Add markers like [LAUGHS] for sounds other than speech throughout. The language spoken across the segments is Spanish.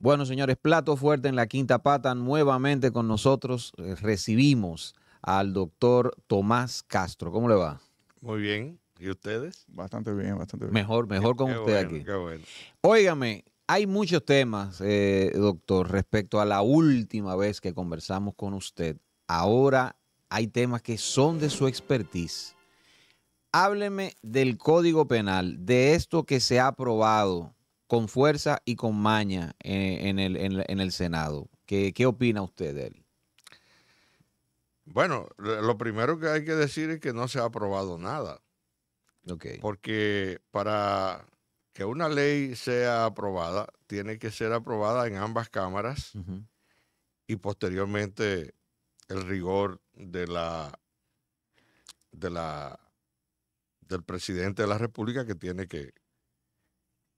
Bueno, señores, plato fuerte en la quinta pata. Nuevamente con nosotros eh, recibimos al doctor Tomás Castro. ¿Cómo le va? Muy bien. ¿Y ustedes? Bastante bien, bastante bien. Mejor, mejor con usted aquí. Qué Óigame, hay muchos temas, eh, doctor, respecto a la última vez que conversamos con usted. Ahora hay temas que son de su expertise. Hábleme del Código Penal, de esto que se ha aprobado, con fuerza y con maña eh, en, el, Senado. ¿Qué, opina usted de él? Bueno, lo primero que hay que decir es que no se ha aprobado nada. Porque para que una ley sea aprobada, tiene que ser aprobada en ambas cámaras y posteriormente el rigor de la, de la, del presidente de la República que tiene que,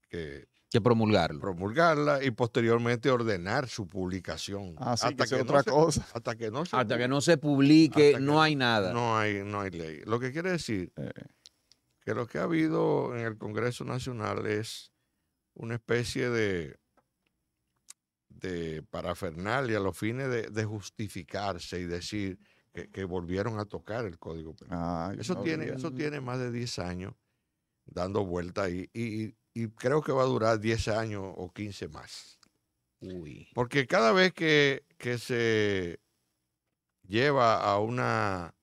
que que promulgarlo. Promulgarla y posteriormente ordenar su publicación. Ah, hasta que, otra no cosa. Se, hasta que no hasta que no se publique, no hay nada. No hay, no hay ley. Lo que quiere decir eh. que lo que ha habido en el Congreso Nacional es una especie de, de parafernalia a los fines de, justificarse y decir que, volvieron a tocar el Código Penal. eso, tiene, eso tiene más de 10 años dando vuelta ahí. y, y creo que va a durar 10 años o 15 más. Porque cada vez que, se lleva a una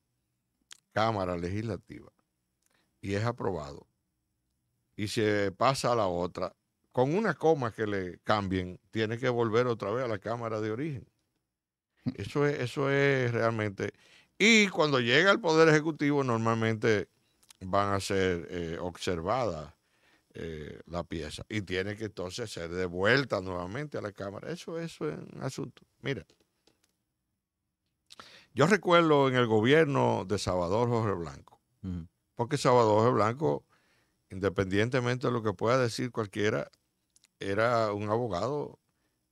Cámara Legislativa y es aprobado y se pasa a la otra, con una coma que le cambien, tiene que volver otra vez a la Cámara de origen. [LAUGHS] Eso es, eso es realmente. Y cuando llega al Poder Ejecutivo, normalmente van a ser eh, observadas eh, la pieza y tiene que entonces ser devuelta nuevamente a la Cámara. Eso, es un asunto. Mira, yo recuerdo en el gobierno de Salvador Jorge Blanco, porque Salvador Jorge Blanco, independientemente de lo que pueda decir cualquiera, era un abogado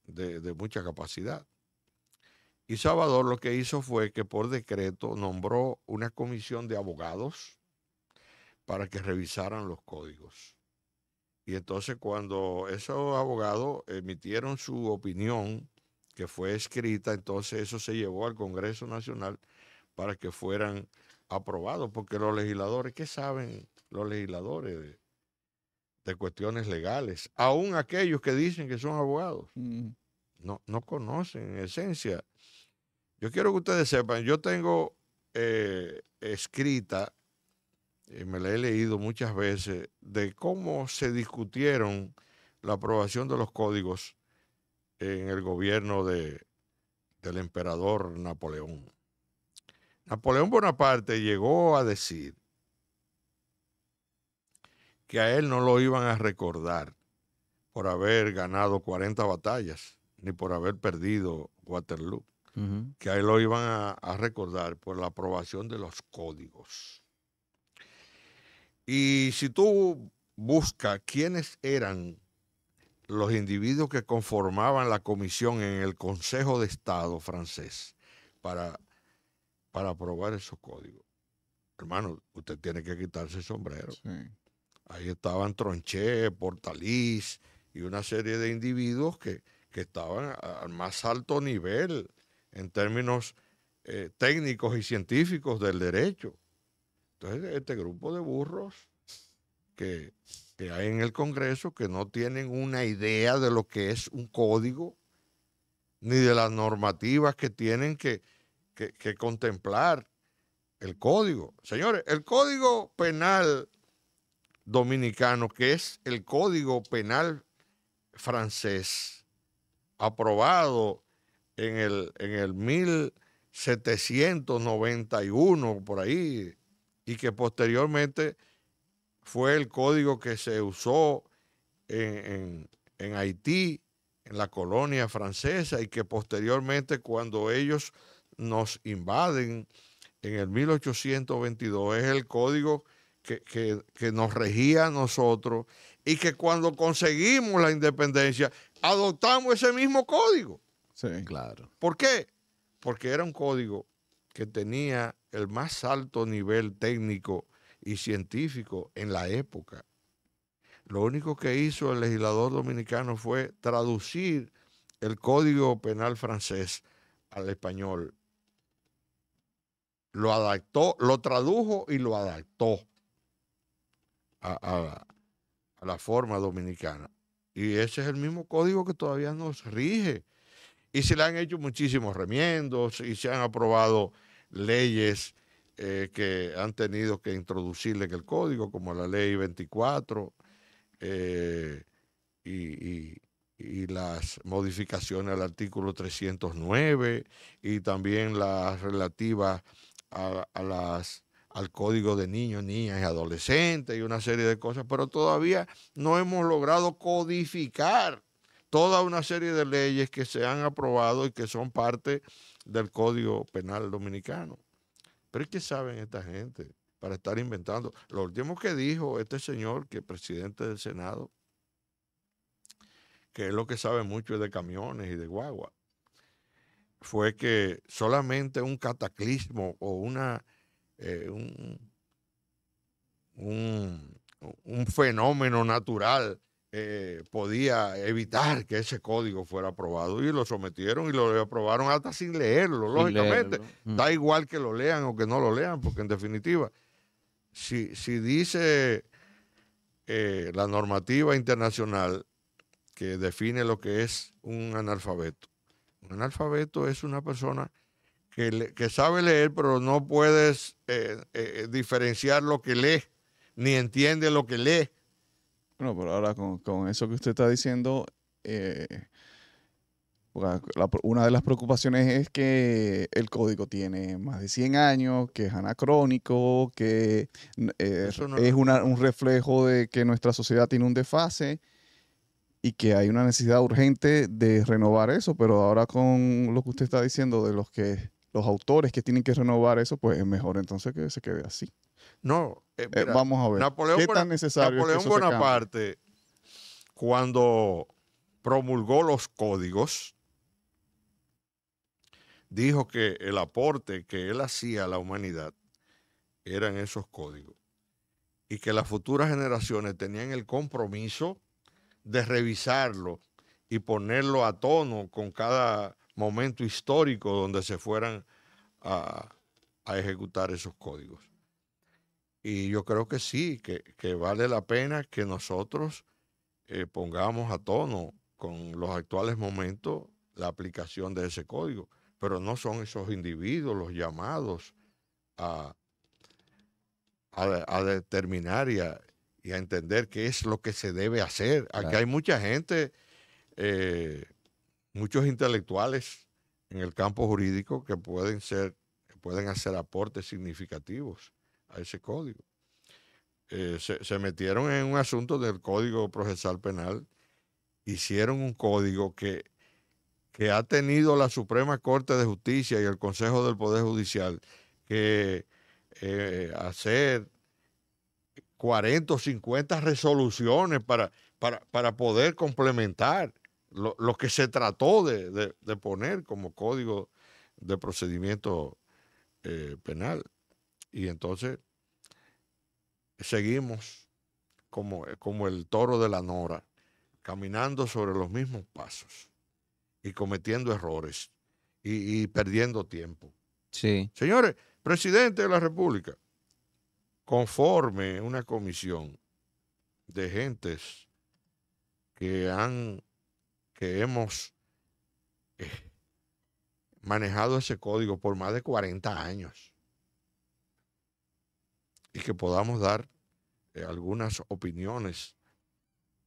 de mucha capacidad. Y Salvador lo que hizo fue que por decreto nombró una comisión de abogados para que revisaran los códigos. Y entonces cuando esos abogados emitieron su opinión, que fue escrita, entonces eso se llevó al Congreso Nacional para que fueran aprobados, porque los legisladores, ¿qué saben los legisladores de, cuestiones legales? Aún aquellos que dicen que son abogados, no, no conocen en esencia. Yo quiero que ustedes sepan, yo tengo eh, escrita eh, me la he leído muchas veces, de cómo se discutieron la aprobación de los códigos en el gobierno del emperador Napoleón. Napoleón Bonaparte llegó a decir que a él no lo iban a recordar por haber ganado 40 batallas, ni por haber perdido Waterloo, que a él lo iban a recordar por la aprobación de los códigos. Y si tú buscas quiénes eran los individuos que conformaban la comisión en el Consejo de Estado francés para, para aprobar esos códigos. Hermano, usted tiene que quitarse el sombrero. Ahí estaban Tronchet, Portaliz y una serie de individuos que, estaban al más alto nivel en términos eh, técnicos y científicos del derecho. Entonces, este grupo de burros que, hay en el Congreso que no tienen una idea de lo que es un código, ni de las normativas que tienen que, contemplar el código. Señores, el código penal dominicano, que es el código penal francés, aprobado el, en el 1791, por ahí, y que posteriormente fue el código que se usó en, Haití, en la colonia francesa, y que posteriormente cuando ellos nos invaden en el 1822 es el código que, que, nos regía a nosotros y que cuando conseguimos la independencia adoptamos ese mismo código. Sí, claro. ¿Por qué? Porque era un código que tenía el más alto nivel técnico y científico en la época. Lo único que hizo el legislador dominicano fue traducir el Código Penal francés al español. Lo adaptó, lo tradujo y lo adaptó a, a la forma dominicana. Y ese es el mismo código que todavía nos rige. Y se le han hecho muchísimos remiendos y se han aprobado leyes eh, que han tenido que introducirle en el código, como la ley 24 eh, y, las modificaciones al artículo 309 y también las relativas las al código de niños, niñas y adolescentes y una serie de cosas, pero todavía no hemos logrado codificar toda una serie de leyes que se han aprobado y que son parte del Código Penal Dominicano. Pero es que saben esta gente para estar inventando. Lo último que dijo este señor, que es presidente del Senado, que es lo que sabe mucho de camiones y de guagua, fue que solamente un cataclismo o una, eh, un fenómeno natural eh, podía evitar que ese código fuera aprobado y lo sometieron y lo aprobaron hasta sin leerlo, lógicamente. Mm. Da igual que lo lean o que no lo lean, porque en definitiva, si, si dice eh, la normativa internacional que define lo que es un analfabeto, un analfabeto es una persona que, sabe leer, pero no puedes eh, diferenciar lo que lee, ni entiende lo que lee bueno, pero ahora con, eso que usted está diciendo, eh, una de las preocupaciones es que el código tiene más de 100 años, que es anacrónico, que eh, es un reflejo de que nuestra sociedad tiene un desfase y que hay una necesidad urgente de renovar eso, pero ahora con lo que usted está diciendo de los que los autores que tienen que renovar eso, pues es mejor entonces que se quede así. No, eh, eh, vamos a ver. Napoleón, tan necesario Napoleón Bonaparte, cuando promulgó los códigos, dijo que el aporte que él hacía a la humanidad eran esos códigos y que las futuras generaciones tenían el compromiso de revisarlo y ponerlo a tono con cada momento histórico donde se fueran a ejecutar esos códigos. Y yo creo que sí, que, vale la pena que nosotros eh, pongamos a tono con los actuales momentos la aplicación de ese código. Pero no son esos individuos los llamados a, determinar y a, entender qué es lo que se debe hacer. Aquí hay mucha gente, eh, muchos intelectuales en el campo jurídico que pueden ser, que pueden hacer aportes significativos a ese código. Eh, se, metieron en un asunto del Código Procesal Penal, hicieron un código que, que ha tenido la Suprema Corte de Justicia y el Consejo del Poder Judicial que eh, hacer 40 o 50 resoluciones para, para, poder complementar lo, que se trató de, poner como código de procedimiento eh, penal. Y entonces seguimos como, como el toro de la nora, caminando sobre los mismos pasos y cometiendo errores y, perdiendo tiempo. Sí. Señores, presidente de la República, conforme una comisión de gentes que han, que hemos eh, manejado ese código por más de 40 años y que podamos dar eh, algunas opiniones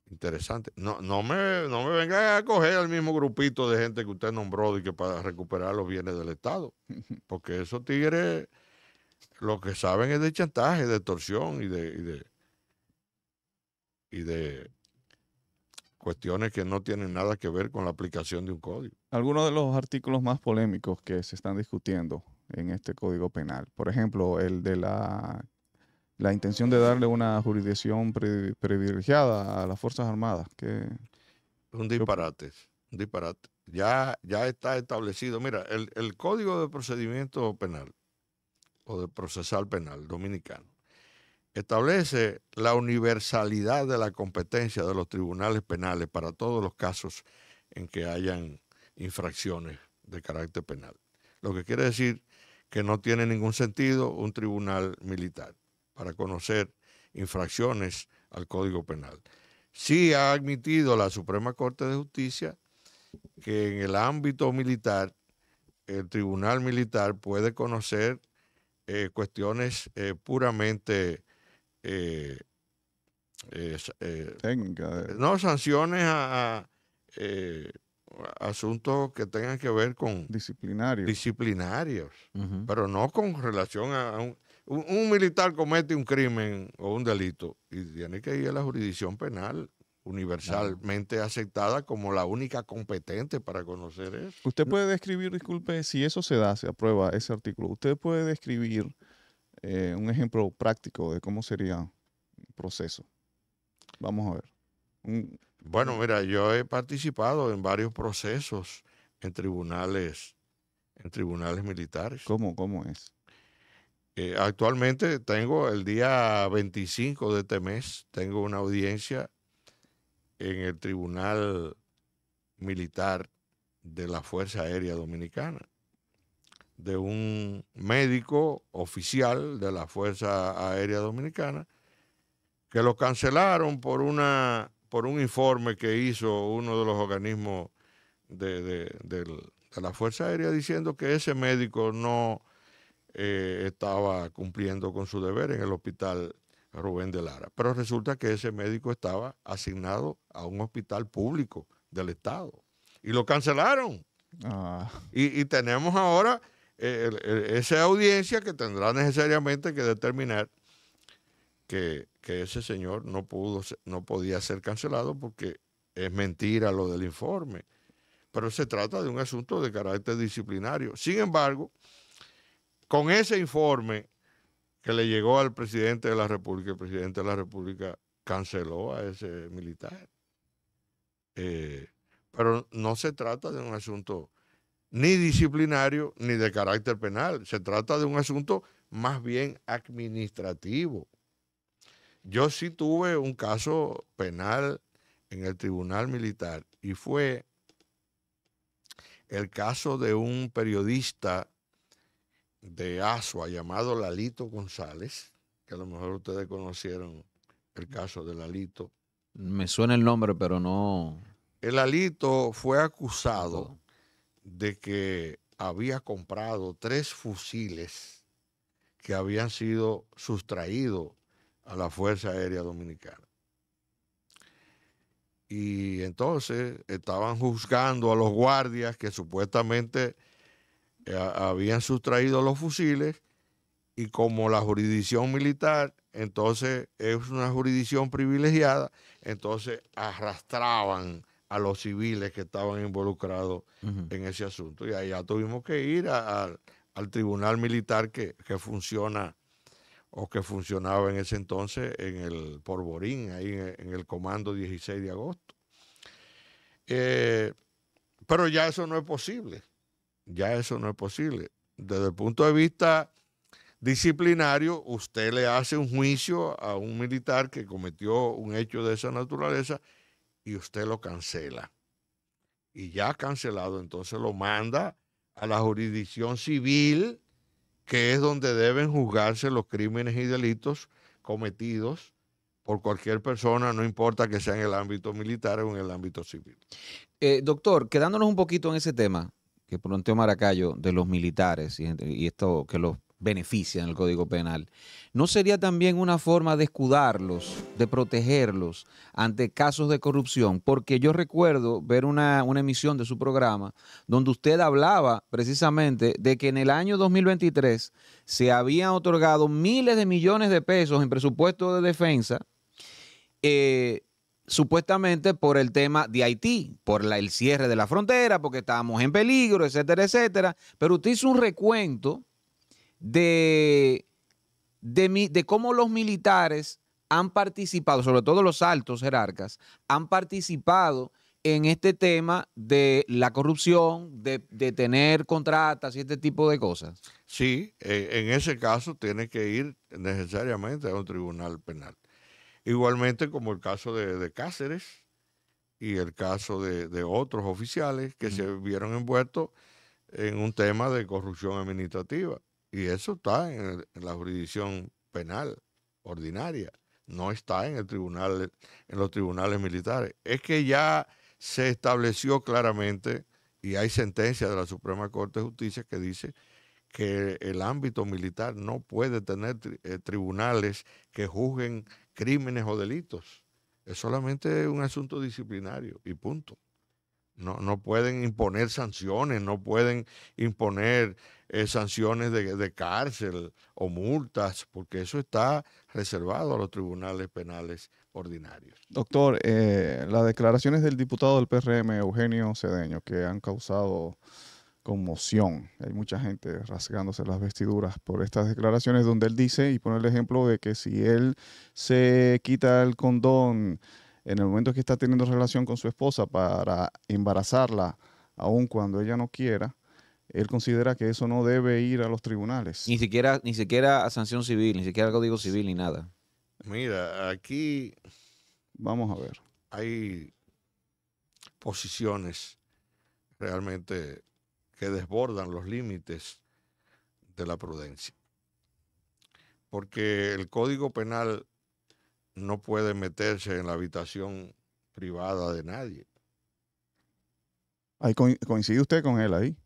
interesantes. No, no, me, no me venga a coger al mismo grupito de gente que usted nombró y que para recuperar los bienes del Estado, [LAUGHS] porque esos tigres lo que saben es de chantaje, de extorsión y de, y de cuestiones que no tienen nada que ver con la aplicación de un código. Algunos de los artículos más polémicos que se están discutiendo en este código penal, por ejemplo, el de la la intención de darle una jurisdicción privilegiada a las Fuerzas Armadas. Que, un disparate, un disparate. Ya, ya está establecido. Mira, el, el Código de Procedimiento Penal o de Procesal Penal dominicano establece la universalidad de la competencia de los tribunales penales para todos los casos en que hayan infracciones de carácter penal. Lo que quiere decir que no tiene ningún sentido un tribunal militar para conocer infracciones al Código Penal. Sí ha admitido la Suprema Corte de Justicia que en el ámbito militar, el Tribunal Militar puede conocer eh, cuestiones eh, puramente eh, eh, no sanciones a, asuntos que tengan que ver con disciplinarios, disciplinarios pero no con relación a, a un, un, militar comete un crimen o un delito y tiene que ir a la jurisdicción penal universalmente aceptada como la única competente para conocer eso. Usted puede describir, disculpe, si eso se da, se aprueba ese artículo, usted puede describir eh, un ejemplo práctico de cómo sería el proceso. Vamos a ver. bueno, mira, yo he participado en varios procesos en tribunales, en tribunales militares. ¿Cómo, cómo es? Eh, actualmente tengo el día 25 de este mes, tengo una audiencia en el Tribunal Militar de la Fuerza Aérea Dominicana, de un médico oficial de la Fuerza Aérea Dominicana, que lo cancelaron por, una, por un informe que hizo uno de los organismos de la Fuerza Aérea diciendo que ese médico no eh, estaba cumpliendo con su deber en el hospital Rubén de Lara. Pero resulta que ese médico estaba asignado a un hospital público del Estado y lo cancelaron. Ah. Y, tenemos ahora eh, esa audiencia que tendrá necesariamente que determinar que, que, ese señor no, pudo, no podía ser cancelado porque es mentira lo del informe. Pero se trata de un asunto de carácter disciplinario. Sin embargo, con ese informe que le llegó al presidente de la República, el presidente de la República canceló a ese militar. Eh, pero no se trata de un asunto ni disciplinario ni de carácter penal, se trata de un asunto más bien administrativo. Yo sí tuve un caso penal en el Tribunal Militar y fue el caso de un periodista de Asua llamado Lalito González, que a lo mejor ustedes conocieron el caso de Lalito. Me suena el nombre, pero no. El Lalito fue acusado de que había comprado tres fusiles que habían sido sustraídos a la Fuerza Aérea Dominicana. Y entonces estaban juzgando a los guardias que supuestamente eh, habían sustraído los fusiles y como la jurisdicción militar entonces es una jurisdicción privilegiada, entonces arrastraban a los civiles que estaban involucrados en ese asunto. Y allá tuvimos que ir al tribunal militar que, funciona o que funcionaba en ese entonces en el Porborín, ahí en, el comando 16 de agosto. Eh, pero ya eso no es posible ya eso no es posible. Desde el punto de vista disciplinario, usted le hace un juicio a un militar que cometió un hecho de esa naturaleza y usted lo cancela. Y ya cancelado, entonces lo manda a la jurisdicción civil, que es donde deben juzgarse los crímenes y delitos cometidos por cualquier persona, no importa que sea en el ámbito militar o en el ámbito civil. Eh, doctor, quedándonos un poquito en ese tema, que planteó Maracayo de los militares y, esto que los beneficia en el Código Penal, ¿no sería también una forma de escudarlos, de protegerlos ante casos de corrupción? Porque yo recuerdo ver una, emisión de su programa donde usted hablaba precisamente de que en el año 2023 se habían otorgado miles de millones de pesos en presupuesto de defensa. Eh, supuestamente por el tema de Haití, por el cierre de la frontera, porque estábamos en peligro, etcétera, etcétera. Pero usted hizo un recuento de, de, de cómo los militares han participado, sobre todo los altos jerarcas, han participado en este tema de la corrupción, de, tener contratas y este tipo de cosas. Sí, eh, en ese caso tiene que ir necesariamente a un tribunal penal. Igualmente como el caso de, Cáceres y el caso de, otros oficiales que se vieron envueltos en un tema de corrupción administrativa. Y eso está en, la jurisdicción penal ordinaria, no está en el tribunal, en los tribunales militares. Es que ya se estableció claramente y hay sentencia de la Suprema Corte de Justicia que dice que el ámbito militar no puede tener eh, tribunales que juzguen crímenes o delitos. Es solamente un asunto disciplinario y punto. No, no pueden imponer sanciones, no pueden imponer eh, sanciones de, cárcel o multas, porque eso está reservado a los tribunales penales ordinarios. Doctor, eh, las declaraciones del diputado del PRM, Eugenio Cedeño, que han causado conmoción. Hay mucha gente rasgándose las vestiduras por estas declaraciones donde él dice y pone el ejemplo de que si él se quita el condón en el momento que está teniendo relación con su esposa para embarazarla, aun cuando ella no quiera, él considera que eso no debe ir a los tribunales. Ni siquiera, ni siquiera a sanción civil, ni siquiera al Código Civil, ni nada. Mira, aquí... Vamos a ver. Hay posiciones realmente que desbordan los límites de la prudencia. Porque el Código Penal no puede meterse en la habitación privada de nadie. ¿Coincide usted con él ahí?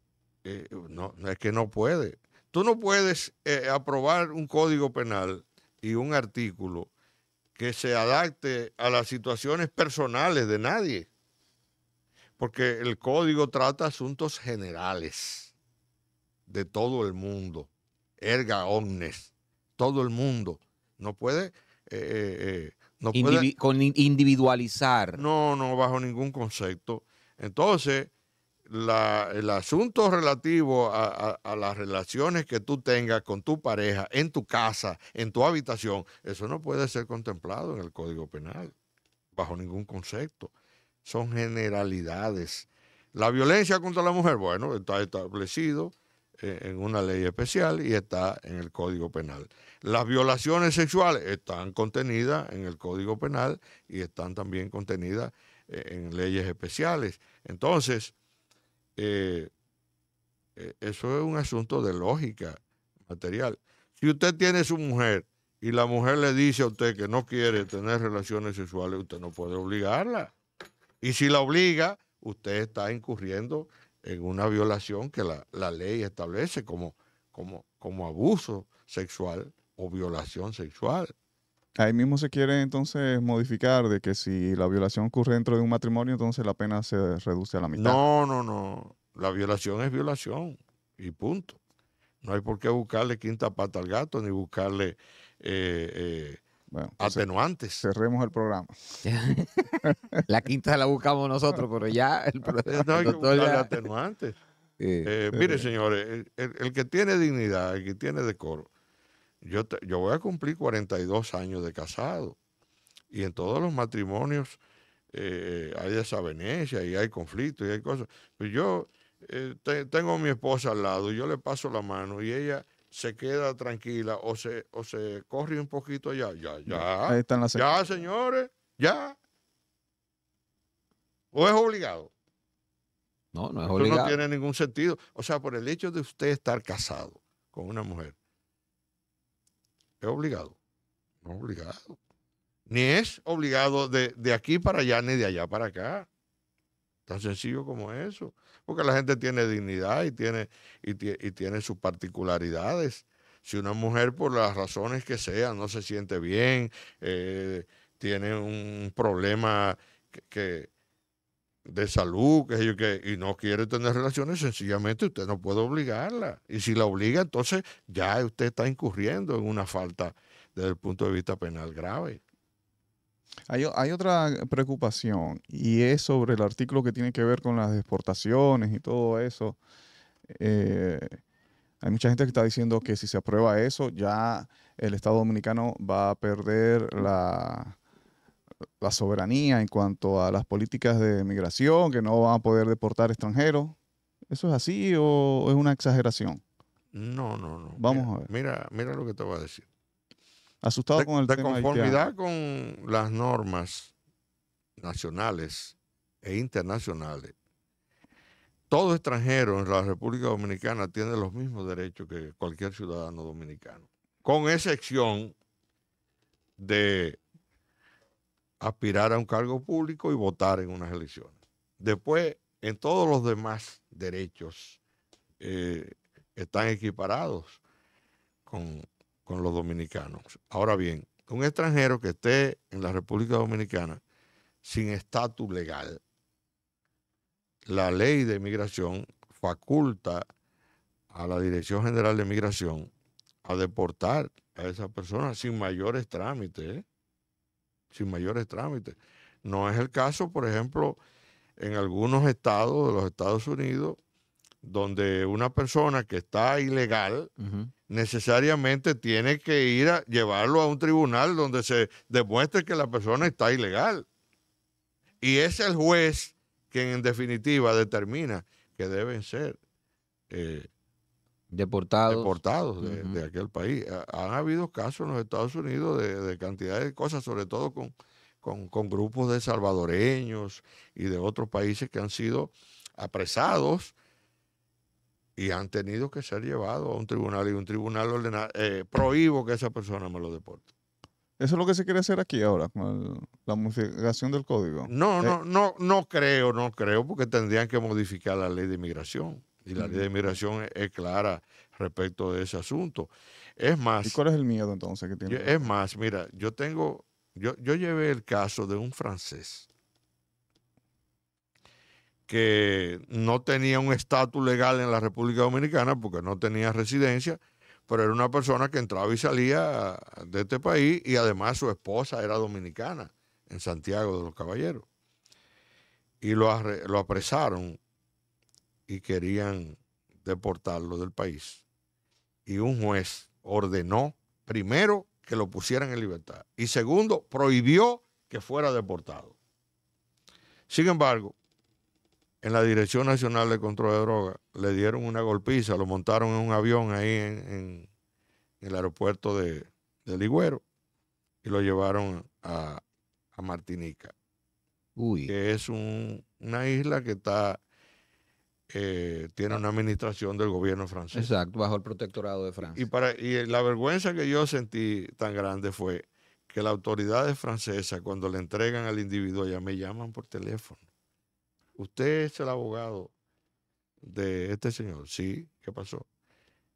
Eh, no, es que no puede. Tú no puedes eh, aprobar un código penal y un artículo que se adapte a las situaciones personales de nadie porque el código trata asuntos generales de todo el mundo, erga omnes, todo el mundo. No puede... Eh, eh, eh, con individualizar. No, no, bajo ningún concepto. Entonces, el asunto relativo a, las relaciones que tú tengas con tu pareja, en tu casa, en tu habitación, eso no puede ser contemplado en el Código Penal, bajo ningún concepto son generalidades. La violencia contra la mujer, bueno, está establecido eh, en una ley especial y está en el Código Penal. Las violaciones sexuales están contenidas en el Código Penal y están también contenidas eh, en leyes especiales. Entonces, eh, eso es un asunto de lógica material. Si usted tiene su mujer y la mujer le dice a usted que no quiere tener relaciones sexuales, usted no puede obligarla. Y si la obliga, usted está incurriendo en una violación que la, ley establece como, como, como abuso sexual o violación sexual. Ahí mismo se quiere entonces modificar de que si la violación ocurre dentro de un matrimonio, entonces la pena se reduce a la mitad. No, no, no. La violación es violación y punto. No hay por qué buscarle quinta pata al gato ni buscarle eh, eh, atenuantes. Ah, cerremos el programa. [LAUGHS] la quinta la buscamos nosotros, pero ya el, eh, no hay que atenuantes. Eh, mire, señores, el, que tiene dignidad, el que tiene decoro, yo, yo voy a cumplir 42 años de casado y en todos los matrimonios eh, hay desavenencia y hay conflictos y hay cosas. Pues yo tengo a mi esposa al lado, y yo le paso la mano y ella se queda tranquila o se, o se corre un poquito allá ya, ya. están las Ya, señores, ya. ¿O es obligado? No, no es obligado. no tiene ningún sentido. O sea, por el hecho de usted estar casado con una mujer, es obligado. No es obligado. Ni es obligado de, de aquí para allá, ni de allá para acá. Tan sencillo como eso porque la gente tiene dignidad y tiene, y, tiene sus particularidades. Si una mujer, por las razones que sean, no se siente bien, eh, tiene un problema que, de salud, que, y no quiere tener relaciones, sencillamente usted no puede obligarla. Y si la obliga, entonces ya usted está incurriendo en una falta desde el punto de vista penal grave. Hay, otra preocupación y es sobre el artículo que tiene que ver con las exportaciones y todo eso. Eh, hay mucha gente que está diciendo que si se aprueba eso, ya el Estado dominicano va a perder la, soberanía en cuanto a las políticas de migración, que no van a poder deportar extranjeros. ¿Eso es así o es una exageración? No, no, no. Vamos a ver. Mira, mira lo que te voy a decir. Asustado con el de conformidad con las normas nacionales e internacionales. Todo extranjero en la República Dominicana tiene los mismos derechos que cualquier ciudadano dominicano, con excepción de aspirar a un cargo público y votar en unas elecciones. Después, en todos los demás derechos eh, están equiparados con con los dominicanos. Ahora bien, un extranjero que esté en la República Dominicana sin estatus legal, la ley de inmigración faculta a la Dirección General de Inmigración a deportar a esa persona sin mayores trámites, sin mayores trámites. No es el caso, por ejemplo, en algunos estados de los Estados Unidos donde una persona que está ilegal necesariamente tiene que ir a llevarlo a un tribunal donde se demuestre que la persona está ilegal. Y es el juez quien en definitiva determina que deben ser eh, deportados, de, aquel país. Han habido casos en los Estados Unidos de, cantidad de cosas, sobre todo con, con grupos de salvadoreños y de otros países que han sido apresados y han tenido que ser llevados a un tribunal y un tribunal ordena, eh, prohíbo que esa persona me lo deporte. ¿Eso es lo que se quiere hacer aquí ahora, con la modificación del código? No, eh, no, no, no creo, no creo, porque tendrían que modificar la ley de inmigración. Y la ley de inmigración es, clara respecto de ese asunto. Es más. ¿Y cuál es el miedo entonces que tiene? Es más, mira, yo tengo, yo, yo llevé el caso de un francés que no tenía un estatus legal en la República Dominicana porque no tenía residencia, pero era una persona que entraba y salía de este país y además su esposa era dominicana en Santiago de los Caballeros. Y lo, lo apresaron y querían deportarlo del país. Y un juez ordenó, primero, que lo pusieran en libertad y segundo, prohibió que fuera deportado. Sin embargo, en la Dirección Nacional de Control de Drogas. Le dieron una golpiza, lo montaron en un avión ahí en, el aeropuerto de, Ligüero y lo llevaron a, Martinica, Uy. que es una isla que está eh, tiene una administración del gobierno francés. Exacto, bajo el protectorado de Francia. Y, para, y la vergüenza que yo sentí tan grande fue que las autoridades francesas, cuando le entregan al individuo, ya me llaman por teléfono usted es el abogado de este señor. Sí, ¿qué pasó?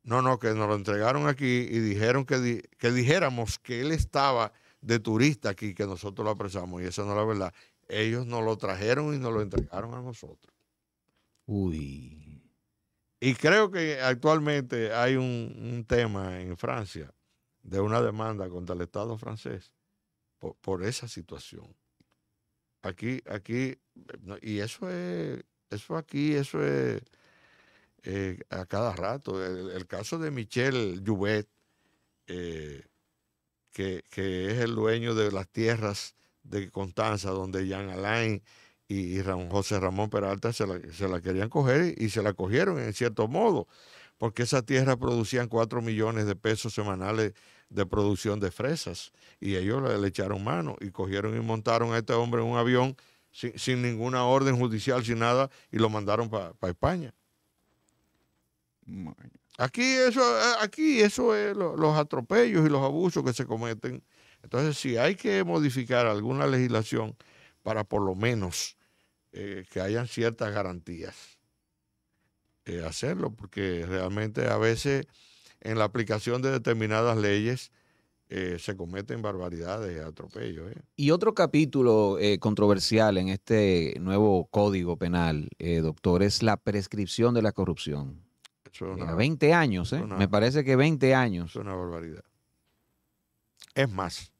No, no, que nos lo entregaron aquí y dijeron que, que dijéramos que él estaba de turista aquí, que nosotros lo apresamos. Y esa no es la verdad. Ellos nos lo trajeron y nos lo entregaron a nosotros. Uy. Y creo que actualmente hay un, tema en Francia de una demanda contra el Estado francés por esa situación. Aquí, aquí, y eso es, eso aquí, eso es eh, a cada rato. El, caso de Michel Jouvet, eh, que, es el dueño de las tierras de Constanza, donde Jean Alain y, José Ramón Peralta se la, se la querían coger y, se la cogieron en cierto modo, porque esa tierra producían 4 millones de pesos semanales de producción de fresas. Y ellos le, echaron mano y cogieron y montaron a este hombre en un avión sin, ninguna orden judicial, sin nada, y lo mandaron para España. Aquí eso, eh, aquí eso es los atropellos y los abusos que se cometen. Entonces, si hay que modificar alguna legislación para por lo menos eh, que hayan ciertas garantías, eh, hacerlo, porque realmente a veces en la aplicación de determinadas leyes eh, se cometen barbaridades, atropellos. ¿eh? Y otro capítulo eh, controversial en este nuevo código penal, doctor, es la prescripción de la corrupción. 20 años, ¿eh? me parece que 20 años. Es una barbaridad. Es más,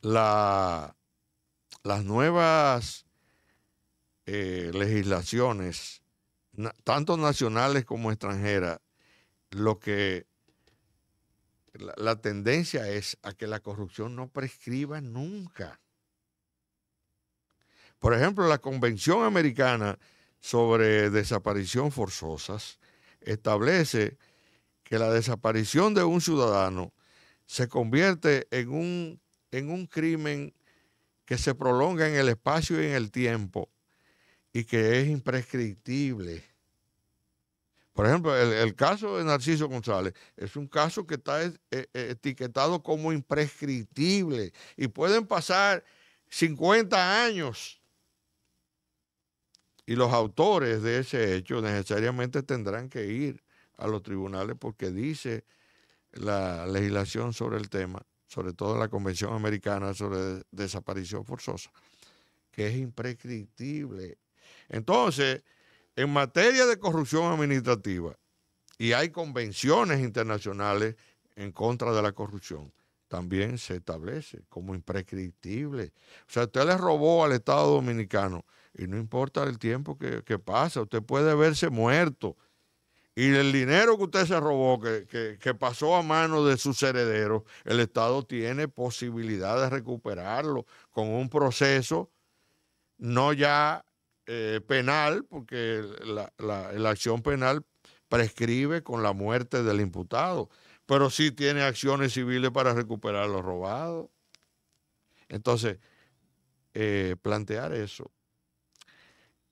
las nuevas legislaciones, tanto nacionales como extranjeras, lo que la, tendencia es a que la corrupción no prescriba nunca. Por ejemplo, la Convención Americana sobre Desaparición Forzosas establece que la desaparición de un ciudadano se convierte en un, en un crimen que se prolonga en el espacio y en el tiempo y que es imprescriptible. Por ejemplo, el, caso de Narciso González es un caso que está e, e, etiquetado como imprescriptible y pueden pasar 50 años y los autores de ese hecho necesariamente tendrán que ir a los tribunales porque dice la legislación sobre el tema, sobre todo la Convención Americana sobre Desaparición Forzosa, que es imprescriptible. Entonces, en materia de corrupción administrativa y hay convenciones internacionales en contra de la corrupción, también se establece como imprescriptible. O sea, usted le robó al Estado Dominicano y no importa el tiempo que, pasa, usted puede verse muerto. Y el dinero que usted se robó, que pasó a manos de sus herederos, el Estado tiene posibilidad de recuperarlo con un proceso no ya eh, penal, porque la, acción penal prescribe con la muerte del imputado, pero sí tiene acciones civiles para recuperar lo robado. Entonces, eh, plantear eso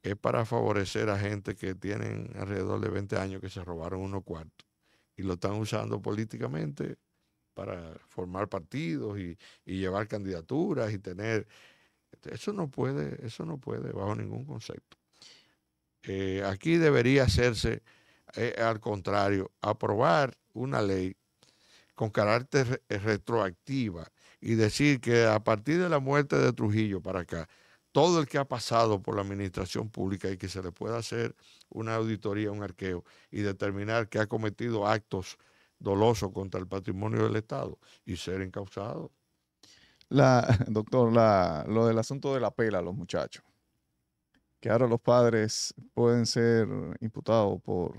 es para favorecer a gente que tienen alrededor de 20 años que se robaron unos cuartos y lo están usando políticamente para formar partidos y llevar candidaturas y tener eso no puede, eso no puede bajo ningún concepto. Eh, aquí debería hacerse, eh, al contrario, aprobar una ley con carácter eh, retroactiva y decir que a partir de la muerte de Trujillo para acá, todo el que ha pasado por la administración pública y que se le pueda hacer una auditoría, un arqueo y determinar que ha cometido actos dolosos contra el patrimonio del Estado y ser encausado. La, [LAUGHS] doctor, la, lo del asunto de la pela a los muchachos. Que ahora los padres pueden ser imputados por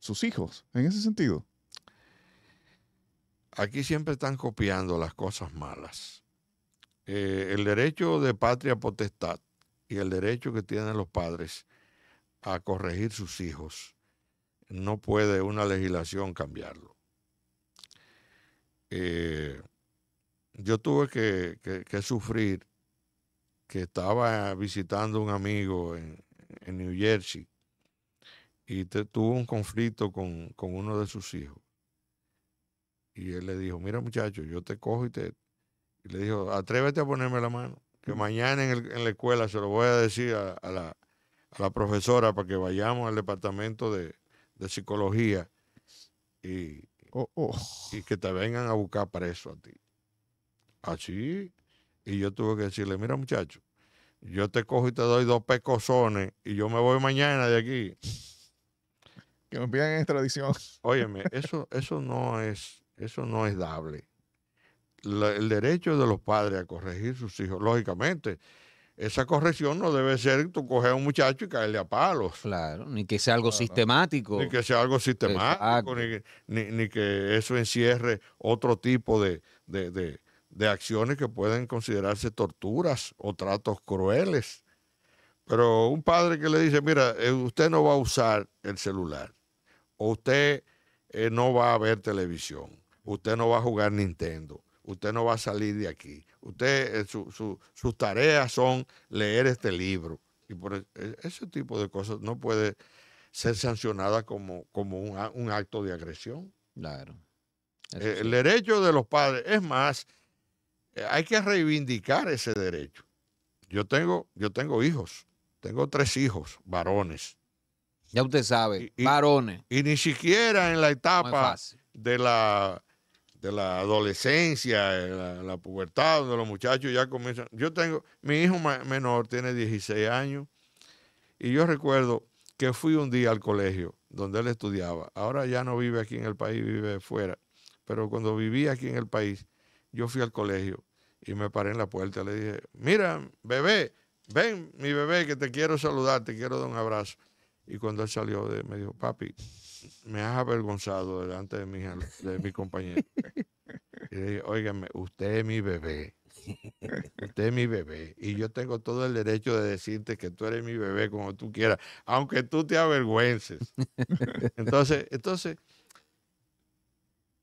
sus hijos, en ese sentido. Aquí siempre están copiando las cosas malas. Eh, el derecho de patria potestad y el derecho que tienen los padres a corregir sus hijos, no puede una legislación cambiarlo. Eh, yo tuve que, sufrir que estaba visitando un amigo en, New Jersey y te, tuvo un conflicto con, uno de sus hijos. Y él le dijo, mira muchacho, yo te cojo y te... Y le dijo, atrévete a ponerme la mano, que mañana en, la escuela se lo voy a decir a, la, profesora para que vayamos al departamento de, psicología y, oh, oh. y que te vengan a buscar preso a ti así. Y yo tuve que decirle, mira muchacho, yo te cojo y te doy dos pecosones y yo me voy mañana de aquí. Que me piden extradición. [LAUGHS] Óyeme, eso, eso no es, eso no es dable. el derecho de los padres a corregir sus hijos, lógicamente, esa corrección no debe ser tú coger a un muchacho y caerle a palos. Claro, ni que sea algo sistemático. Ni que sea algo sistemático, ni, ni, que eso encierre otro tipo de de acciones que pueden considerarse torturas o tratos crueles. Pero un padre que le dice, mira, eh, usted no va a usar el celular, o usted eh, no va a ver televisión, usted no va a jugar Nintendo, usted no va a salir de aquí, usted, eh, sus tareas son leer este libro. Y por e, e, ese tipo de cosas no puede ser sancionada como, como un, acto de agresión. Claro. El derecho de los padres, es más, eh, hay que reivindicar ese derecho. Yo tengo, yo tengo hijos, tengo tres hijos, varones. Ya usted sabe, varones. Y, ni siquiera en la etapa de la, de la adolescencia, la, pubertad, donde los muchachos ya comienzan. Yo tengo, mi hijo menor tiene 16 años y yo recuerdo que fui un día al colegio donde él estudiaba. Ahora ya no vive aquí en el país, vive fuera. Pero cuando vivía aquí en el país, yo fui al colegio y me paré en la puerta. Le dije, mira, bebé, ven, mi bebé, que te quiero saludar, te quiero dar un abrazo. Y cuando él salió, de, me dijo, papi, me has avergonzado delante de mi, de mi compañero. Y le dije, óigame, usted es mi bebé. Usted es mi bebé y yo tengo todo el derecho de decirte que tú eres mi bebé como tú quieras, aunque tú te avergüences. Entonces, entonces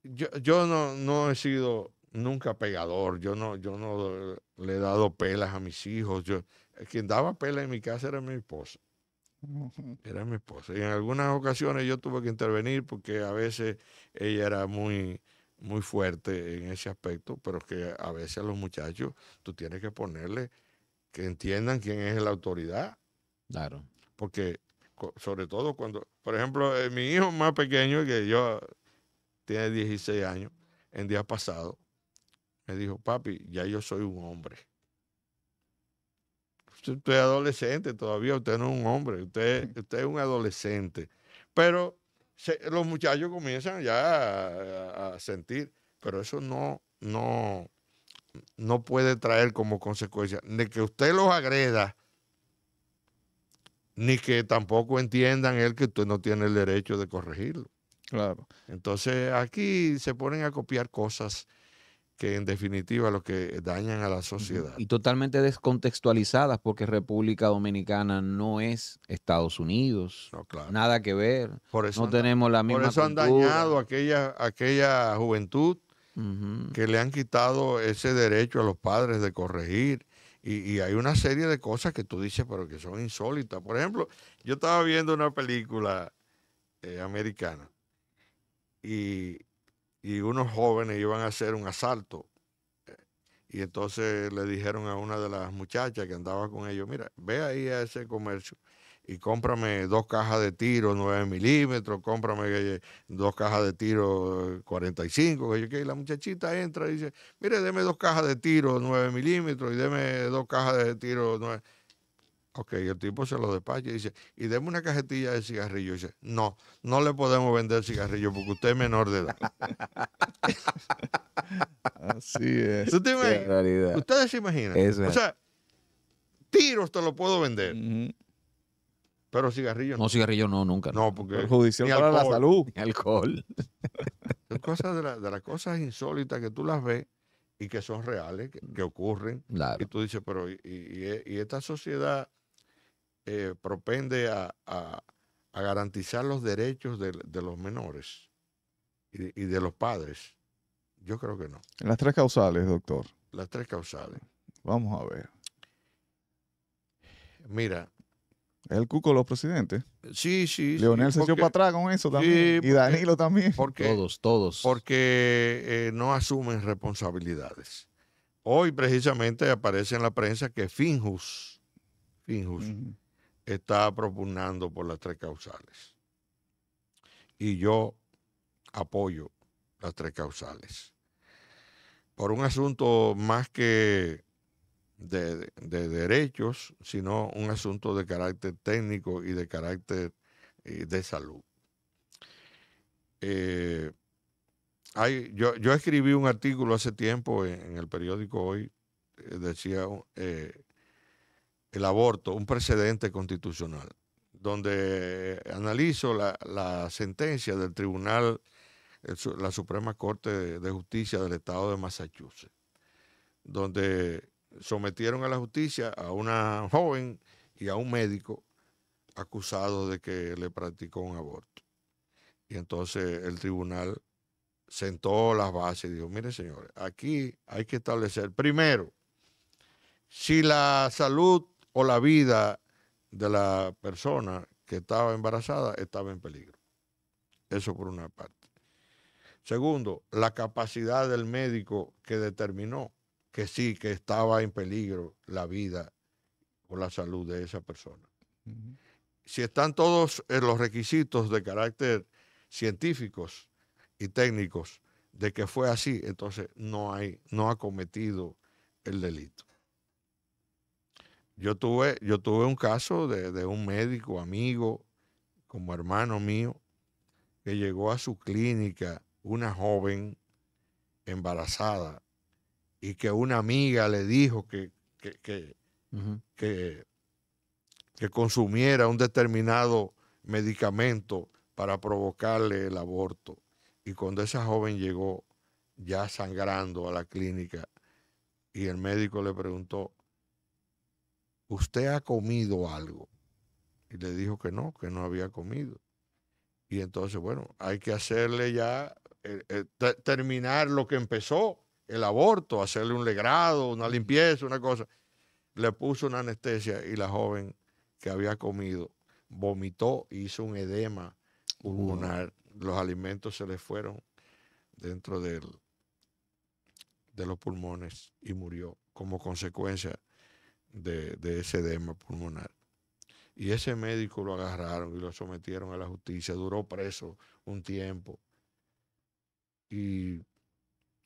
yo, yo no, no he sido nunca pegador, yo no, yo no le he dado pelas a mis hijos. Yo, eh, quien daba pelas en mi casa era mi esposa. Era mi esposa. Y en algunas ocasiones yo tuve que intervenir porque a veces ella era muy, muy fuerte en ese aspecto, pero que a veces a los muchachos tú tienes que ponerle que entiendan quién es la autoridad. Claro. Porque sobre todo cuando, por ejemplo, eh, mi hijo más pequeño, que yo tiene 16 años, en día pasado me dijo, papi, ya yo soy un hombre. Usted, es adolescente todavía, usted no es un hombre, usted, usted es un adolescente. Pero los muchachos comienzan ya a, sentir, pero eso no, no, no puede traer como consecuencia Ni que usted los agreda, ni que tampoco entiendan él que usted no tiene el derecho de corregirlo. Claro. Entonces aquí se ponen a copiar cosas que en definitiva lo que dañan a la sociedad. Y totalmente descontextualizadas porque República Dominicana no es Estados Unidos, no, claro. nada que ver, no tenemos la misma Por eso han dañado aquella, aquella juventud que le han quitado ese derecho a los padres de corregir y, hay una serie de cosas que tú dices pero que son insólitas. Por ejemplo, yo estaba viendo una película eh, americana y y unos jóvenes iban a hacer un asalto. Eh, y entonces le dijeron a una de las muchachas que andaba con ellos, mira, ve ahí a ese comercio y cómprame dos cajas de tiro 9 milímetros, cómprame eh, dos cajas de tiro 45. Y la muchachita entra y dice, mire, deme dos cajas de tiro 9 milímetros y deme dos cajas de tiro 9. Ok, el tipo se lo despacha y dice, y deme una cajetilla de cigarrillo. Y dice, no, no le podemos vender cigarrillo porque usted es menor de edad. Así es. Ustedes se imaginan. o sea, tiros te lo puedo vender. Pero cigarrillo no. No, cigarrillo no, nunca. No, porque. Perjudicial para la salud. Ni alcohol. cosas de, las cosas insólitas que tú las ves y que son reales, que, ocurren. Y tú dices, pero y e, esta sociedad eh, propende a, garantizar los derechos de, los menores y de, los padres? Yo creo que no. Las tres causales, doctor. Las tres causales. Vamos a ver. Mira. El cuco los presidentes. Sí, sí. Leonel se echó para atrás con eso también. y Danilo también. Porque, todos, todos. Porque eh, no asumen responsabilidades. Hoy precisamente aparece en la prensa que Finjus, Finjus está propugnando por las tres causales. Y yo apoyo las tres causales. Por un asunto más que de, derechos, sino un asunto de carácter técnico y de carácter eh, de salud. Eh, yo, escribí un artículo hace tiempo en, el periódico Hoy, eh, decía el aborto un precedente constitucional, donde eh, analizo la, sentencia del Tribunal, la Suprema Corte de, Justicia del Estado de Massachusetts, donde sometieron a la justicia a una joven y a un médico acusado de que le practicó un aborto. Y entonces el tribunal sentó las bases y dijo, mire señores, aquí hay que establecer primero si la salud o la vida de la persona que estaba embarazada estaba en peligro. Eso por una parte. Segundo, la capacidad del médico que determinó que sí, que estaba en peligro la vida o la salud de esa persona. Si están todos eh, los requisitos de carácter científicos y técnicos de que fue así, entonces no hay, no ha cometido el delito. Yo tuve, yo tuve un caso de, un médico amigo, como hermano mío, que llegó a su clínica una joven embarazada y que una amiga le dijo que consumiera un determinado medicamento para provocarle el aborto. Y cuando esa joven llegó ya sangrando a la clínica y el médico le preguntó, ¿usted ha comido algo? Y le dijo que no, que no había comido. Y entonces, bueno, hay que hacerle ya, eh, eh, terminar lo que empezó, el aborto, hacerle un legrado, una limpieza, una cosa. Le puso una anestesia y la joven que había comido vomitó, hizo un edema pulmonar. Los alimentos se le fueron dentro de los pulmones y murió como consecuencia de, ese edema pulmonar. Y ese médico lo agarraron y lo sometieron a la justicia, duró preso un tiempo. Y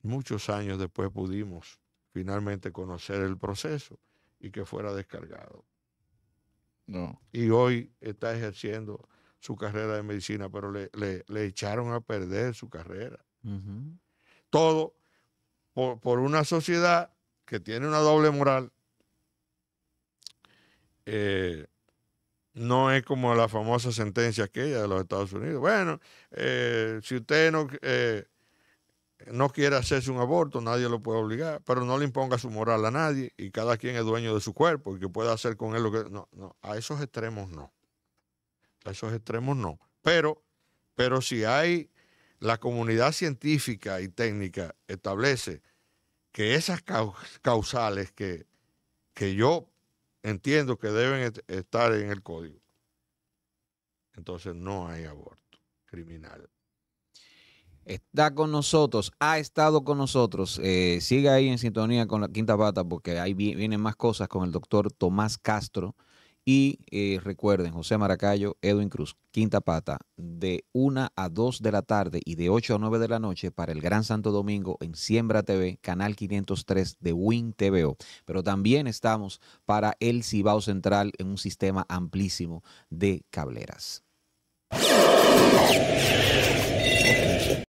muchos años después pudimos finalmente conocer el proceso y que fuera descargado. No. Y hoy está ejerciendo su carrera de medicina, pero le, echaron a perder su carrera. Todo por, por, una sociedad que tiene una doble moral eh, no es como la famosa sentencia aquella de los Estados Unidos. Bueno, eh, si usted no, eh, no quiere hacerse un aborto, nadie lo puede obligar, pero no le imponga su moral a nadie y cada quien es dueño de su cuerpo y que pueda hacer con él lo que... No, no, a esos extremos no. A esos extremos no. Pero, pero si hay, la comunidad científica y técnica establece que esas causales que, que yo entiendo que deben estar en el código. Entonces no hay aborto criminal. Está con nosotros, ha estado con nosotros. Eh, sigue ahí en sintonía con la quinta pata porque ahí vienen más cosas con el doctor Tomás Castro. Y eh, recuerden, José Maracayo, Edwin Cruz, Quinta Pata, de 1 a 2 de la tarde y de 8 a 9 de la noche para el Gran Santo Domingo en Siembra TV, canal 503 de Win TVO. Pero también estamos para el Cibao Central en un sistema amplísimo de cableras.